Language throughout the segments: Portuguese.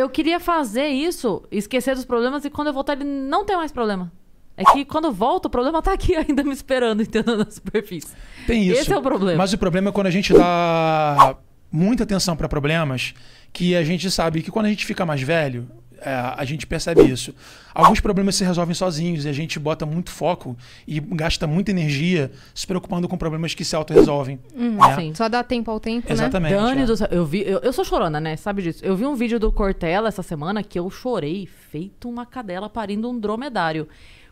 eu queria fazer isso, esquecer dos problemas, e quando eu voltar, ele não tem mais problema. É que quando volta, o problema tá aqui ainda me esperando, entendeu? Na superfície. Tem isso. Esse é o problema. Mas o problema é quando a gente dá muita atenção para problemas que a gente sabe que quando a gente fica mais velho, é, a gente percebe isso. Alguns problemas se resolvem sozinhos e a gente bota muito foco e gasta muita energia se preocupando com problemas que se auto-resolvem. Uhum, né? só dá tempo ao tempo, né? Exatamente. Né? Dani, é. eu, vi, eu, eu, sou chorona, né? Sabe disso. Eu vi um vídeo do Cortella essa semana que eu chorei feito uma cadela parindo um dromedário.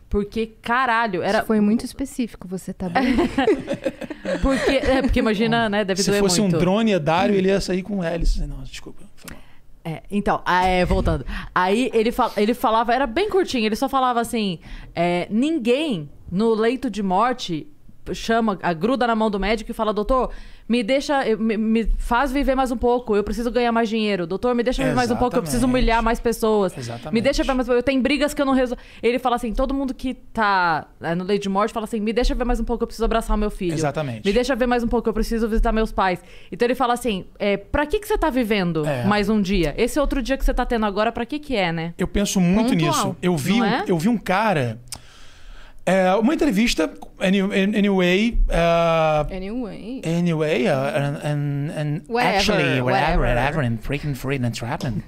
Porque, caralho, era. Isso foi muito específico, você tá bem. porque, é, porque imagina, né? Deve Se fosse muito. um drone edário, ele ia sair com hélice. Não, desculpa, foi mal. É, então, ah, é, voltando. Aí ele, ele falava, era bem curtinho, ele só falava assim: é, ninguém no leito de morte chama, gruda na mão do médico e fala: doutor, me deixa, me, me, faz viver mais um pouco, eu preciso ganhar mais dinheiro. Doutor, me deixa viver Exatamente. mais um pouco, eu preciso humilhar mais pessoas. Exatamente. Me deixa ver mais eu tenho brigas que eu não resolvo. Ele fala assim: todo mundo que tá é, no lei de morte fala assim: me deixa ver mais um pouco, eu preciso abraçar meu filho. Exatamente. Me deixa ver mais um pouco, eu preciso visitar meus pais. Então ele fala assim: é, pra que, que você tá vivendo é. mais um dia? Esse outro dia que você tá tendo agora, pra que que é, né? Eu penso muito Pontual, nisso. Eu vi, é? eu vi um cara é, uma entrevista, anyway. Uh, anyway. Anyway, uh, and, and, whatever, actually, whatever, whatever, and freaking free, and trapping.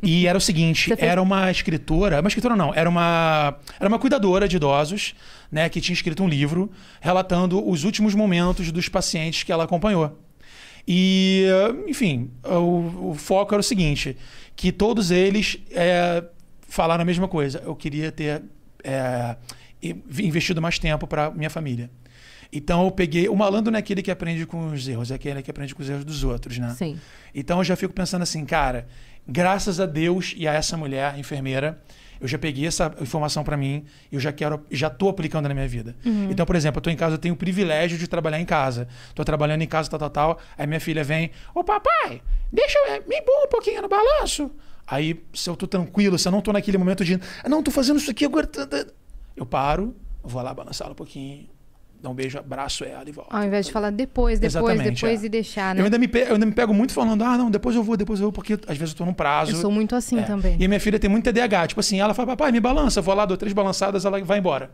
e era o seguinte: era uma escritora, uma escritora não, era uma, era uma cuidadora de idosos, né, que tinha escrito um livro relatando os últimos momentos dos pacientes que ela acompanhou. E, enfim, o, o foco era o seguinte: que todos eles é, falaram a mesma coisa. Eu queria ter. É, e investido mais tempo para minha família. Então eu peguei. O malandro não é aquele que aprende com os erros, é aquele que aprende com os erros dos outros, né? Sim. Então eu já fico pensando assim, cara, graças a Deus e a essa mulher, enfermeira, eu já peguei essa informação para mim, e eu já quero, já tô aplicando na minha vida. Uhum. Então, por exemplo, eu tô em casa, eu tenho o privilégio de trabalhar em casa. Tô trabalhando em casa, tal, tal, tal. Aí minha filha vem, ô papai, deixa eu, me empurra um pouquinho no balanço. Aí, se eu tô tranquilo, se eu não tô naquele momento de, não, tô fazendo isso aqui agora. Eu paro, vou lá balançar um pouquinho, dá um beijo, abraço ela e volto. Ao invés de falar depois, depois, depois é. e deixar, né? Eu ainda, me pego, eu ainda me pego muito falando, ah, não, depois eu vou, depois eu vou, porque às vezes eu tô num prazo. Eu sou muito assim é. também. E minha filha tem muito TDAH, tipo assim, ela fala, papai, me balança, eu vou lá, dou três balançadas, ela vai embora.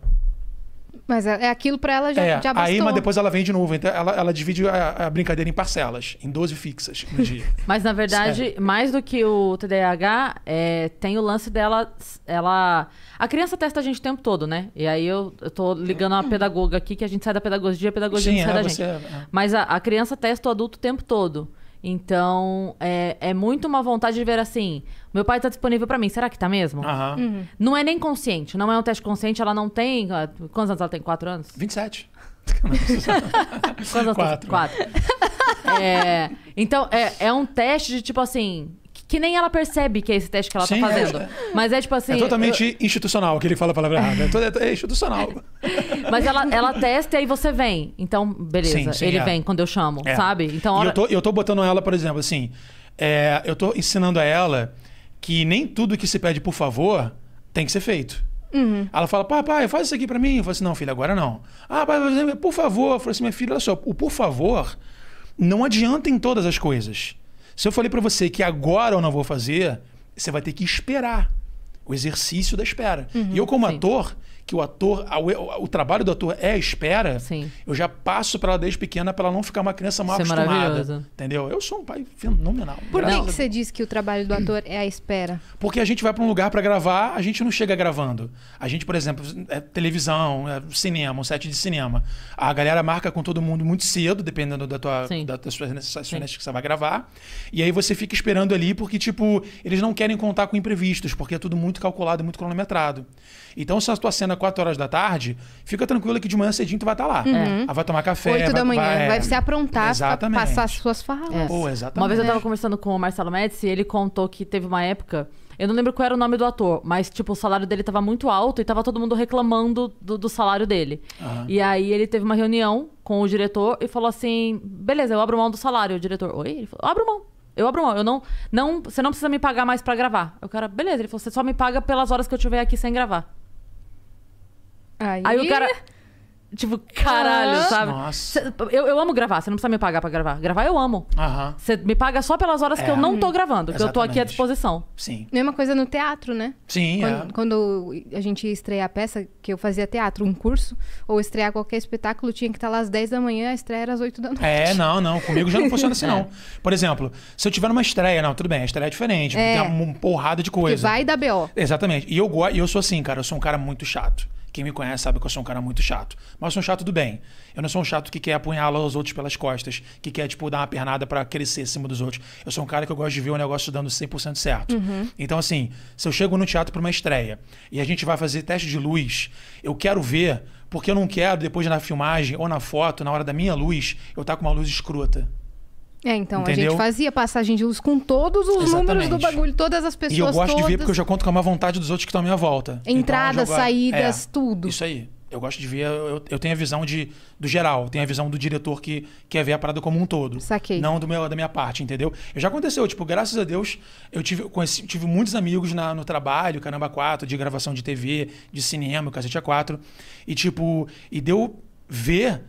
Mas é, é aquilo para ela já, é, já bastou. Aí, mas depois ela vem de novo. Então ela, ela divide a, a, brincadeira em parcelas, em 12 fixas no dia. mas na verdade, mais do que o TDAH, é, tem o lance dela. Ela. A criança testa a gente o tempo todo, né? E aí eu, eu tô ligando a hum. pedagoga aqui, que a gente sai da pedagogia, a pedagogia Sim, não sai é, da gente. É, mas a, a criança testa o adulto o tempo todo. Então, é, é muito uma vontade de ver assim: meu pai está disponível para mim, será que tá mesmo? Uhum. uhum. Não é nem consciente, não é um teste consciente, ela não tem. Ah, quantos anos ela tem? Quatro anos? 27. Quantos anos? Quatro. Quatro. É, então, é, é um teste de tipo assim: que nem ela percebe que é esse teste que ela tá Sim, tá fazendo. É, Mas é tipo assim. É totalmente eu... institucional, que ele fala a palavra errada. É, é, é institucional. Mas ela, ela testa e aí você vem. Então, beleza. Sim, sim, ele é. vem quando eu chamo, é. sabe? Então, hora... eu, tô, eu tô botando ela, por exemplo, assim. eu tô ensinando a ela que nem tudo que se pede por favor tem que ser feito. Uhum. Ela fala, papai, faz isso aqui para mim. Eu falo assim, não, filho, agora não. Ah, pai, por favor. Eu falo assim, minha filha, olha só, o por favor não adianta em todas as coisas. Se eu falei para você que agora eu não vou fazer, você vai ter que esperar. O exercício da espera. Uhum, e eu, como sim. ator, que o ator, o, o trabalho do ator é a espera, Sim. eu já passo para ela desde pequena para ela não ficar uma criança mal Isso é acostumada. É entendeu? Eu sou um pai fenomenal. Por que, que você diz que o trabalho do ator é a espera? Porque a gente vai para um lugar para gravar, a gente não chega gravando. A gente, por exemplo, é televisão, é cinema, um set de cinema. A galera marca com todo mundo muito cedo, dependendo da tua, da, das suas necessidades que você vai gravar. E aí você fica esperando ali, porque, tipo, eles não querem contar com imprevistos, porque é tudo muito calculado, muito cronometrado. Então, se a tua cena termina 4 horas da tarde, fica tranquilo que de manhã cedinho tu vai estar tá lá. Uhum. É. Ah, vai tomar café. 8 vai, da manhã. Vai, vai se aprontar exatamente. passar as suas falas É. Oh, exatamente. Uma vez eu estava conversando com o Marcelo Médici e ele contou que teve uma época... Eu não lembro qual era o nome do ator, mas, tipo, o salário dele estava muito alto e estava todo mundo reclamando do, do salário dele. Uhum. E aí ele teve uma reunião com o diretor e falou assim: beleza, eu abro mão do salário. O diretor, oi? Ele falou: abro mão. Eu abro mão, eu não, não. Você não precisa me pagar mais para gravar. O cara, beleza, ele falou: você só me paga pelas horas que eu tiver aqui sem gravar. Aí, Aí o cara. Tipo, caralho, sabe? Nossa. eu, eu amo gravar, você não precisa me pagar pra gravar. Gravar eu amo. Você me paga só pelas horas que eu é. não tô gravando, que eu tô aqui à disposição. Sim. Mesma coisa no teatro, né? Sim, Quando, é. quando a gente ia estrear a peça, que eu fazia teatro, um curso, ou estrear qualquer espetáculo, tinha que estar lá às 10 da manhã, a estreia era às 8 da noite. é. não, não. Comigo já não funciona assim, não. É. Por exemplo, se eu tiver uma estreia, não, tudo bem, a estreia é diferente, É. tem uma porrada de Que coisa. vai da BO. Exatamente. E eu, e eu sou assim, cara, eu sou um cara muito chato. Quem me conhece sabe que eu sou um cara muito chato. Mas eu sou um chato do bem. Eu não sou um chato que quer apunhalar os outros pelas costas, que quer, tipo, dar uma pernada para crescer em cima dos outros. Eu sou um cara que eu gosto de ver o negócio dando 100% certo. Uhum. Então, assim, se eu chego no teatro para uma estreia e a gente vai fazer teste de luz, eu quero ver, porque eu não quero, depois na filmagem ou na foto, na hora da minha luz, eu estar tá com uma luz escrota. É, então, Entendeu? a gente fazia passagem de luz com todos os Exatamente. números do bagulho, todas as pessoas. E eu gosto todas... de ver porque eu já conto com a má vontade dos outros que estão à minha volta. Então, Entradas, então, saídas, é, tudo. Isso aí. Eu gosto de ver, eu, eu, tenho a visão de, do geral, tenho a visão do diretor que quer ver a parada como um todo. Saquei. Não do meu, da minha parte, entendeu? Eu já aconteceu, tipo, graças a Deus, eu tive, conheci, tive muitos amigos na, no trabalho, Caramba 4, de gravação de TV, de cinema, Cacete 4. E, tipo, e deu ver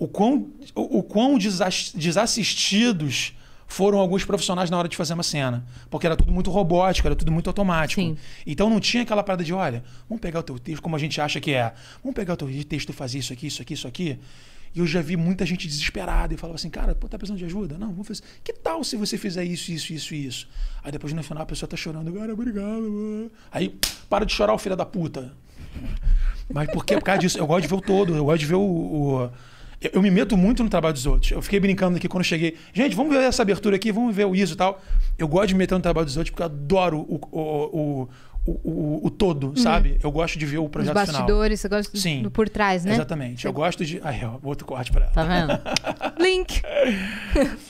o quão, o, quão desassistidos foram alguns profissionais na hora de fazer uma cena. Porque era tudo muito robótico, era tudo muito automático. Sim. Então não tinha aquela parada de, olha, vamos pegar o teu texto, como a gente acha que é. Vamos pegar o teu texto, fazer isso aqui, isso aqui, isso aqui. E eu já vi muita gente desesperada e falava assim, cara, pô, tá precisando de ajuda? Não, vamos fazer. Que tal se você fizer isso, isso, isso, isso? Aí depois no final a pessoa tá chorando, cara, obrigado. Mano. Aí para de chorar, o filho da puta. Mas por que Por causa disso. Eu gosto de ver o todo, eu gosto de ver o, o eu, eu, me meto muito no trabalho dos outros. Eu fiquei brincando aqui quando cheguei. Gente, vamos ver essa abertura aqui, vamos ver o ISO e tal. Eu gosto de me meter no trabalho dos outros porque eu adoro o, o, o, o, o todo, uhum. sabe? Eu gosto de ver o projeto final. Os bastidores, final. você gosta Sim, do por trás, né? Exatamente. Eu gosto de. Aí, ó, outro corte pra ela. Tá vendo? Link!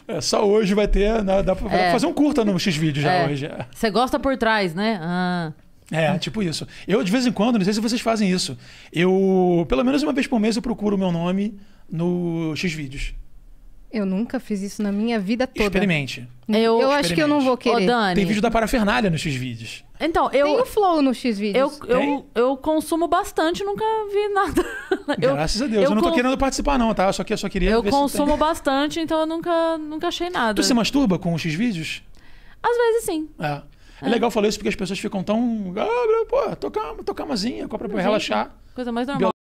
É, só hoje vai ter. Né? Dá pra é. fazer um curta no x video já é. hoje. É. Você gosta por trás, né? Ah. É, tipo isso. Eu, de vez em quando, não sei se vocês fazem isso. Eu, pelo menos uma vez por mês, eu procuro o meu nome no X-Vídeos. Eu nunca fiz isso na minha vida toda. Experimente. Eu, eu Experimente. acho que eu não vou querer. Ô, Dani. Tem vídeo da parafernália nos X-Vídeos. Então, eu. Tem o Flow no X-Vídeos. Eu, eu, eu, consumo bastante, nunca vi nada. Graças eu, a Deus. Eu, eu não tô querendo participar, não, tá? Eu só, que, eu só queria. Eu consumo bastante, então eu nunca, nunca achei nada. Tu se masturba com os X-Vídeos? Às vezes sim. É. É, é. legal falar isso porque as pessoas ficam tão. Ah, pô, tô calma, tô calmazinha, pra relaxar. Coisa mais normal.